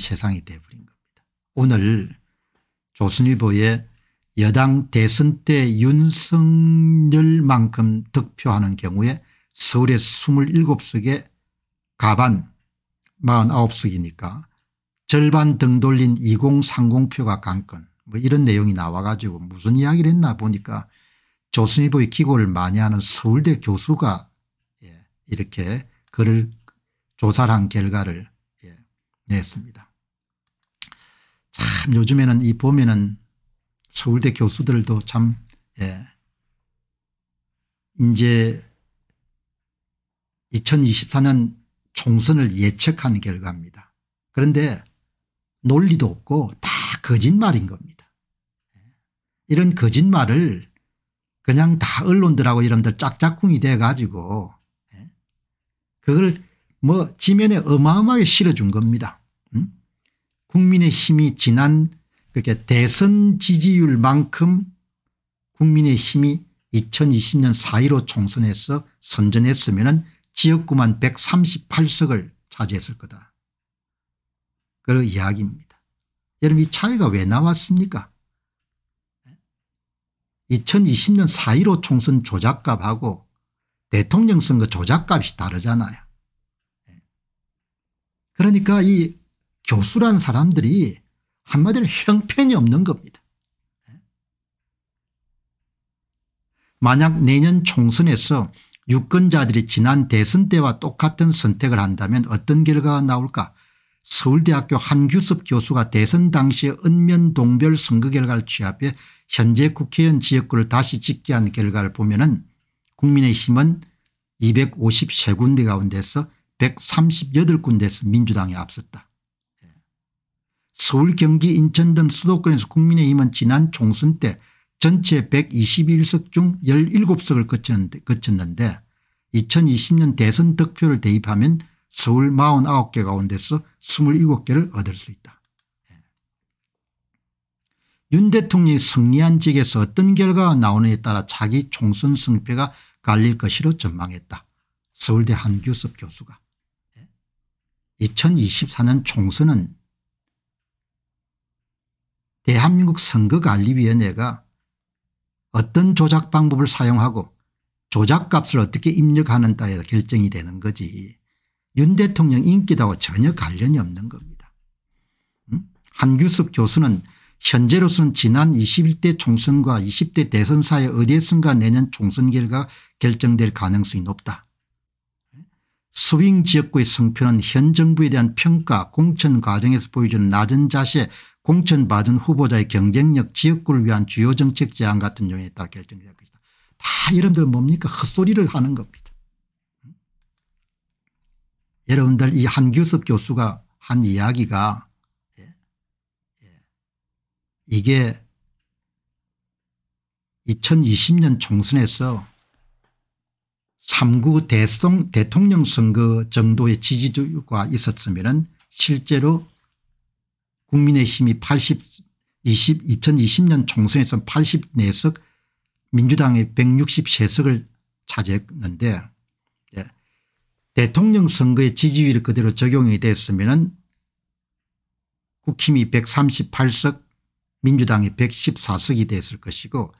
세상이 되어버린 겁니다. 오늘 조선일보의 여당 대선 때 윤석열만큼 득표하는 경우에 서울의 27석에 가반 49석이니까 절반 등 돌린 2030표가 강건 뭐 이런 내용이 나와 가지고 무슨 이야기를 했나 보니까 조선일보의 기고를 많이 하는 서울대 교수가 예, 이렇게 글을 조사한 결과를 냈습니다. 참 요즘에는 이 보면은 서울대 교수들도 참 예. 이제 2024년 총선을 예측한 결과입니다. 그런데 논리도 없고 다 거짓말인 겁니다. 예. 이런 거짓말을 그냥 다 언론들하고 이런분들 짝짝꿍이 돼 가지고 예. 그걸 뭐 지면에 어마어마하게 실어준 겁니다. 국민의힘이 지난 그렇게 대선 지지율만큼 국민의힘이 2020년 4.15 총선에서 선전했으면 지역구만 138석을 차지했을 거다. 그런 이야기입니다. 여러분 이 차이가 왜 나왔습니까 2020년 4.15 총선 조작값하고 대통령 선거 조작값이 다르잖아요. 예. 그러니까 이 교수란 사람들이 한마디로 형편이 없는 겁니다. 만약 내년 총선에서 유권자들이 지난 대선 때와 똑같은 선택을 한다면 어떤 결과가 나올까 서울대학교 한규섭 교수가 대선 당시의 은면동별 선거 결과를 취합해 현재 국회의원 지역구를 다시 짓게 한 결과를 보면 은 국민의힘은 253군데 가운데서 138군데에서 민주당에 앞섰다. 서울 경기 인천 등 수도권에서 국민의힘은 지난 총선 때 전체 121석 중 17석을 거쳤는데 2020년 대선 득표를 대입하면 서울 49개 가운데서 27개를 얻을 수 있다. 예. 윤 대통령이 승리한 지에서 어떤 결과가 나오느냐에 따라 자기 총선 승패가 갈릴 것이로 전망했다. 서울대 한규섭 교수가. 2024년 예. 총선은 대한민국 선거관리위원회가 어떤 조작 방법을 사용하고 조작값을 어떻게 입력하는 따에 결정이 되는 거지 윤 대통령 인기다와 전혀 관련이 없는 겁니다. 한규섭 교수는 현재로서는 지난 21대 총선과 20대 대선 사이 어디에선가 내년 총선 결과 결정될 가능성이 높다. 스윙 지역구의 성표는 현 정부에 대한 평가 공천 과정에서 보여주는 낮은 자세 공천받은 후보자의 경쟁력 지역구를 위한 주요 정책 제안 같은 요인에 따라 결정될 것이다. 다 여러분들 뭡니까 헛소리를 하는 겁니다. 예? 여러분들 이 한규섭 교수가 한 이야기가 예? 예. 이게 2020년 총선에서 3구 대통령 선거 정도의 지지율과 있었으면 실제로 국민의힘이 80, 20, 2020년 총선에서 84석 민주당의 163석을 차지했는데 예. 대통령 선거의 지지율 그대로 적용이 됐으면 국힘이 138석 민주당이 114석이 됐을 것이고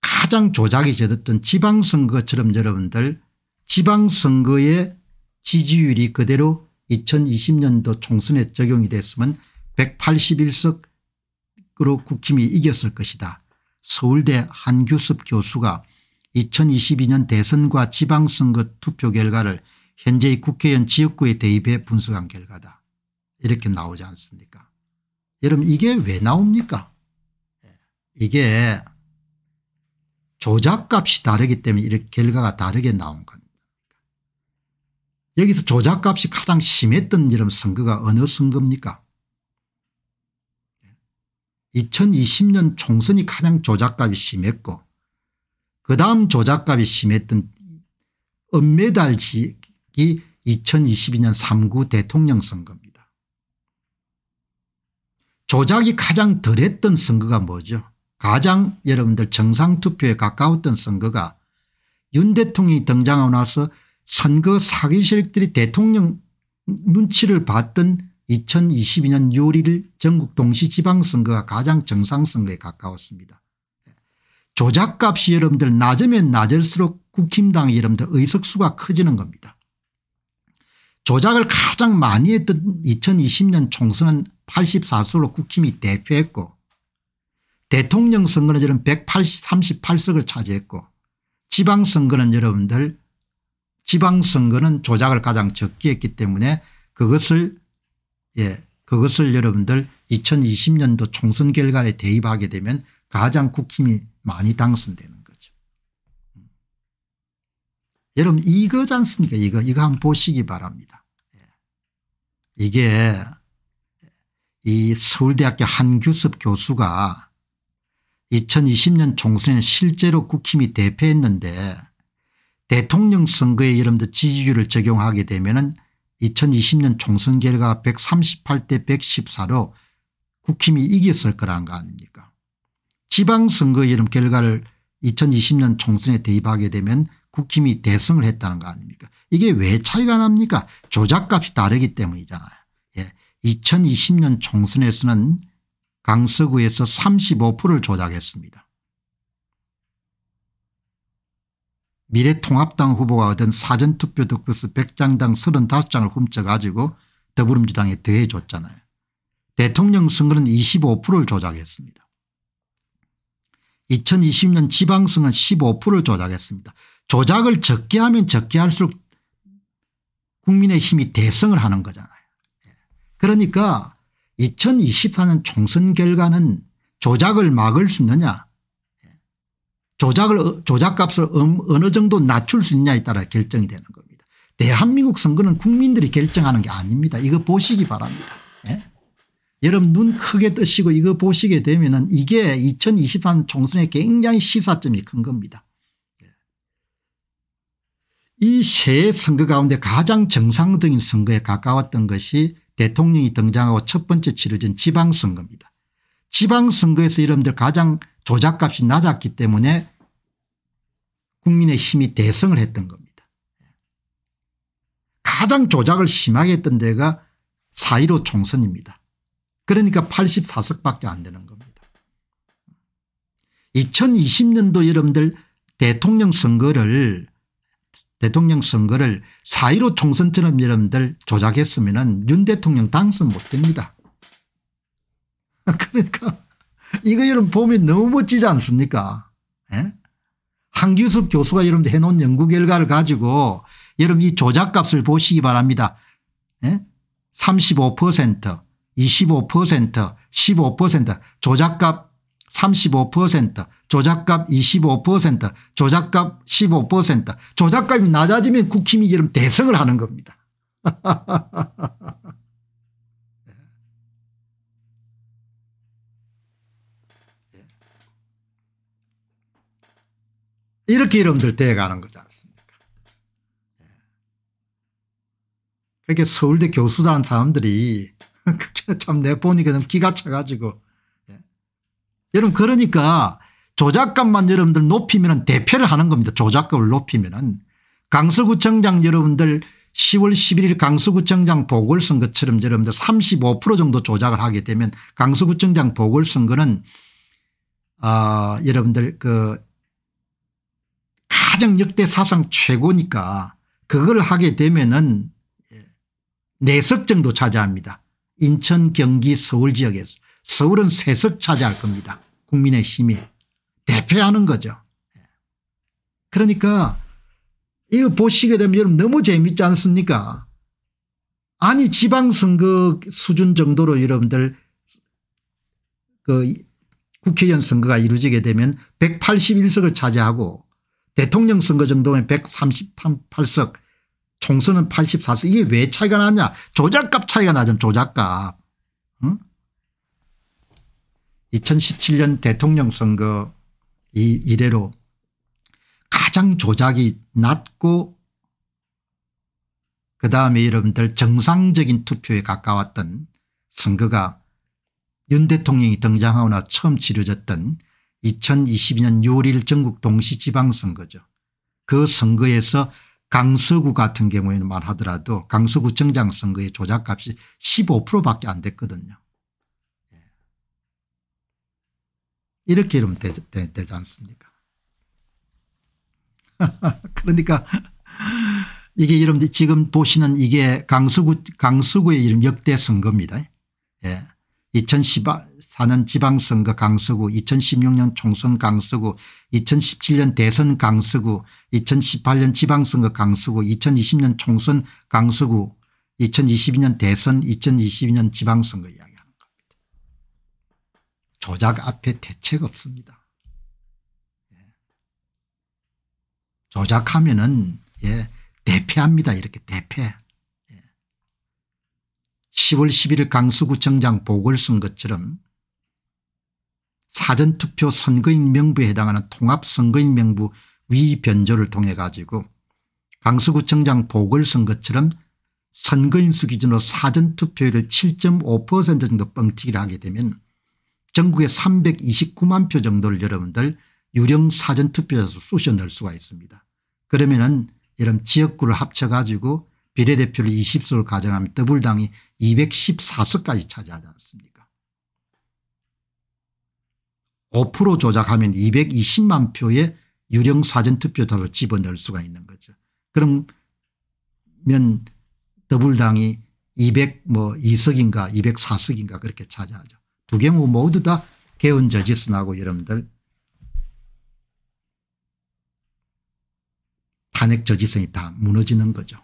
가장 조작이 되었던 지방선거처럼 여러분들 지방선거의 지지율이 그대로 2020년도 총선에 적용이 됐으면 181석으로 국힘이 이겼을 것이다. 서울대 한규섭 교수가 2022년 대선과 지방선거 투표 결과를 현재의 국회의원 지역구에 대입해 분석한 결과다. 이렇게 나오지 않습니까 여러분 이게 왜 나옵니까 예. 이게 조작값이 다르기 때문에 이렇게 결과가 다르게 나온 겁니다. 여기서 조작값이 가장 심했던 이런 선거가 어느 선거입니까 2020년 총선이 가장 조작값이 심했고 그다음 조작값이 심했던 은메달식이 2022년 3구 대통령 선거입니다. 조작이 가장 덜했던 선거가 뭐죠 가장 여러분들 정상투표에 가까웠던 선거가 윤 대통령이 등장하고 나서 선거 사기실들이 대통령 눈치를 봤던 2022년 요리를 전국 동시지방선거가 가장 정상선거에 가까웠습니다. 조작값이 여러분들 낮으면 낮을수록 국힘당이 여러분들 의석수가 커지는 겁니다. 조작을 가장 많이 했던 2020년 총선은 84석으로 국힘이 대표했고 대통령 선거는 여러 138석을 차지했고 지방선거는 여러분들 지방선거는 조작을 가장 적게 했기 때문에 그것을 예, 그것을 여러분들 2020년도 총선 결과에 대입하게 되면 가장 국힘이 많이 당선되는 거죠. 음. 여러분 이거지 않습니까 이거 이거 한번 보시기 바랍니다. 예. 이게 이 서울대학교 한규섭 교수가 2020년 총선에 실제로 국힘이 대패했는데 대통령 선거에 여러분들 지지율을 적용하게 되면 은 2020년 총선 결과 138대 114로 국힘이 이겼을 거라는 거 아닙니까 지방선거 이름 결과를 2020년 총선에 대입하게 되면 국힘이 대승을 했다는 거 아닙니까 이게 왜 차이가 납니까 조작값이 다르기 때문이잖아요 예. 2020년 총선에서는 강서구에서 35%를 조작했습니다 미래통합당 후보가 얻은 사전투표 득표수 100장당 35장을 훔쳐가지고 더불어민주당에 더해줬잖아요. 대통령 선거는 25%를 조작했습니다. 2020년 지방선거는 15%를 조작했습니다. 조작을 적게 하면 적게 할수록 국민의 힘이 대성을 하는 거잖아요. 예. 그러니까 2024년 총선 결과는 조작을 막을 수 있느냐 조작을 조작값을 음, 어느 정도 낮출 수 있냐에 따라 결정이 되는 겁니다. 대한민국 선거는 국민들이 결정하는 게 아닙니다. 이거 보시기 바랍니다. 예? 여러분 눈 크게 뜨시고 이거 보시게 되면 은 이게 2023총선에 굉장히 시사점이 큰 겁니다. 예. 이세 선거 가운데 가장 정상적인 선거에 가까웠던 것이 대통령이 등장하고 첫 번째 치러진 지방선거입니다. 지방선거에서 여러분들 가장 조작값이 낮았기 때문에 국민의 힘이 대승을 했던 겁니다. 가장 조작을 심하게 했던 데가 4.15 총선입니다. 그러니까 84석밖에 안 되는 겁니다. 2020년도 여러분들 대통령 선거를 대통령 선거를 4.15 총선처럼 여러분들 조작했으면 윤 대통령 당선 못됩니다. 그러니까 이거 여러분 보면 너무 멋지지 않습니까? 예? 한규섭 교수가 여러분 해놓은 연구 결과를 가지고 여러분 이 조작값을 보시기 바랍니다. 예? 35% 25% 15% 조작값 35% 조작값 25% 조작값 15% 조작값이 낮아지면 국힘이 여러분 대성을 하는 겁니다. 이렇게 여러분들대 돼가는 거지 않습니까 예. 그렇게 서울대 교수라는 사람들이 참내 보니까 좀 기가 차가지고 예. 여러분 그러니까 조작값만 여러분들 높이면 대표를 하는 겁니다. 조작값을 높이면 강서구청장 여러분들 10월 11일 강서구청장 보궐선거처럼 여러분들 35% 정도 조작을 하게 되면 강서구청장 보궐선거는 아, 여러분들 그 가장 역대 사상 최고니까 그걸 하게 되면은 네 석 정도 차지합니다. 인천 경기 서울 지역에서 서울은 3석 차지할 겁니다. 국민의 힘이 대표하는 거죠. 예. 그러니까 이거 보시게 되면 여러분 너무 재밌지 않습니까 아니 지방선거 수준 정도로 여러분들 그 국회의원 선거가 이루어지게 되면 181석을 차지하고 대통령 선거 정도면 138석 총선은 84석 이게 왜 차이가 나냐 조작값 차이가 나죠 조작값. 응? 2017년 대통령 선거 이 이래로 가장 조작이 낮고 그다음에 여러분들 정상적인 투표에 가까웠던 선거가 윤 대통령이 등장하거나 처음 치러졌던 2022년 6월 일 전국 동시지방선거죠. 그 선거에서 강서구 같은 경우에만 하더라도 강서구청장 선거의 조작값이 15%밖에 안 됐거든요. 예. 이렇게 이러면 되, 되, 되지 않습니까 그러니까 이게 여러분들 지금 보시는 이게 강서구, 강서구의 이름 역대 선거입니다. 예. 2014년 지방선거 강서구 2016년 총선 강서구 2017년 대선 강서구 2018년 지방선거 강서구 2020년 총선 강서구 2022년 대선 2022년 지방선거 이야기하는 겁니다. 조작 앞에 대책 없습니다. 예. 조작하면 은 예, 대패합니다. 이렇게 대패. 10월 11일 강서구청장 보궐 선거처럼 사전투표 선거인 명부에 해당하는 통합선거인 명부 위변조를 통해 가지고 강서구청장 보궐선거처럼 선거인수 기준으로 사전투표율을 7.5% 정도 뻥튀기를 하게 되면 전국에 329만 표 정도를 여러분들 유령 사전투표에서 쑤셔 넣을 수가 있습니다. 그러면 은 여러분 지역구를 합쳐가지고 비례대표를 20석을 가정하면 더블당이 214석까지 차지하지 않습니까 5% 조작하면 220만 표의 유령 사전투표자를 집어넣을 수가 있는 거죠. 그러면 더블당이 202석인가 뭐 204석인가 그렇게 차지하죠. 두 경우 모두 다 개헌 저지선하고 여러분들 탄핵 저지선이 다 무너지는 거죠.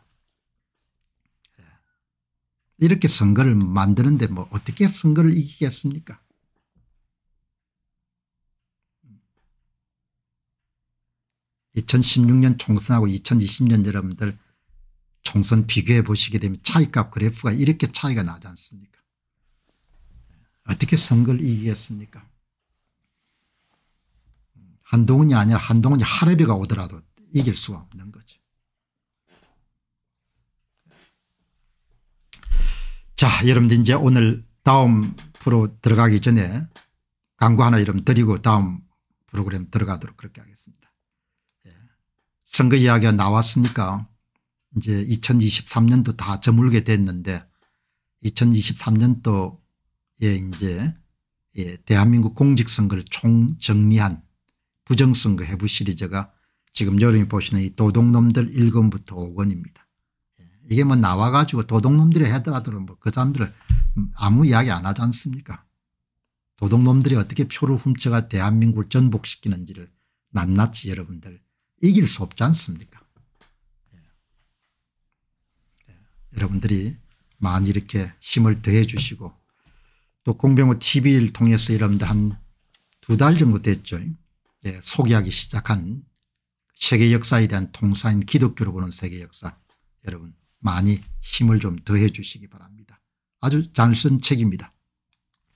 이렇게 선거를 만드는데 뭐 어떻게 선거를 이기겠습니까 (2016년) 총선하고 (2020년) 여러분들 총선 비교해 보시게 되면 차이값 그래프가 이렇게 차이가 나지 않습니까 어떻게 선거를 이기겠습니까 한동훈이 아니라 한동훈이 하레비가 오더라도 이길 수가 없는 거죠 자 여러분들 이제 오늘 다음 프로 들어가기 전에 광고 하나 이름 드리고 다음 프로그램 들어가도록 그렇게 하겠습니다. 예. 선거 이야기가 나왔으니까 이제 2023년도 다 저물게 됐는데 2023년도에 이제 예, 대한민국 공직선거를 총정리한 부정선거 해부 시리즈가 지금 여러분이 보시는 이 도둑놈들 1권부터 5권입니다. 이게 뭐 나와가지고 도둑놈들이 하더라도 뭐그 사람들을 아무 이야기 안 하지 않습니까? 도둑놈들이 어떻게 표를 훔쳐가 대한민국을 전복시키는지를 낱낱이 여러분들 이길 수 없지 않습니까? 예. 예. 여러분들이 많이 이렇게 힘을 더해 주시고 또 공병호 tv를 통해서 여러분들 한 두 달 정도 됐죠. 예, 소개하기 시작한 세계 역사에 대한 통사인 기독교로 보는 세계 역사 여러분 많이 힘을 좀 더해 주시기 바랍니다. 아주 잘 쓴 책입니다.